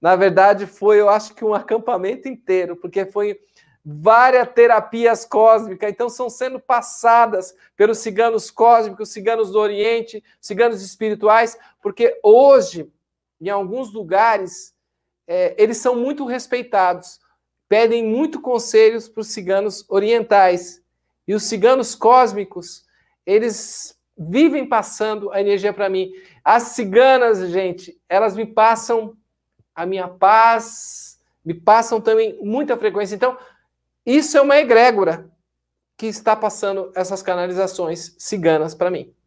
Na verdade, foi, eu acho que um acampamento inteiro, porque foi várias terapias cósmicas, então são sendo passadas pelos ciganos cósmicos, ciganos do Oriente, ciganos espirituais, porque hoje, em alguns lugares, é, eles são muito respeitados, pedem muito conselhos para os ciganos orientais. E os ciganos cósmicos, eles vivem passando a energia para mim. As ciganas, gente, elas me passam a minha paz, me passam também muita frequência. Então, isso é uma egrégora que está passando essas canalizações ciganas para mim.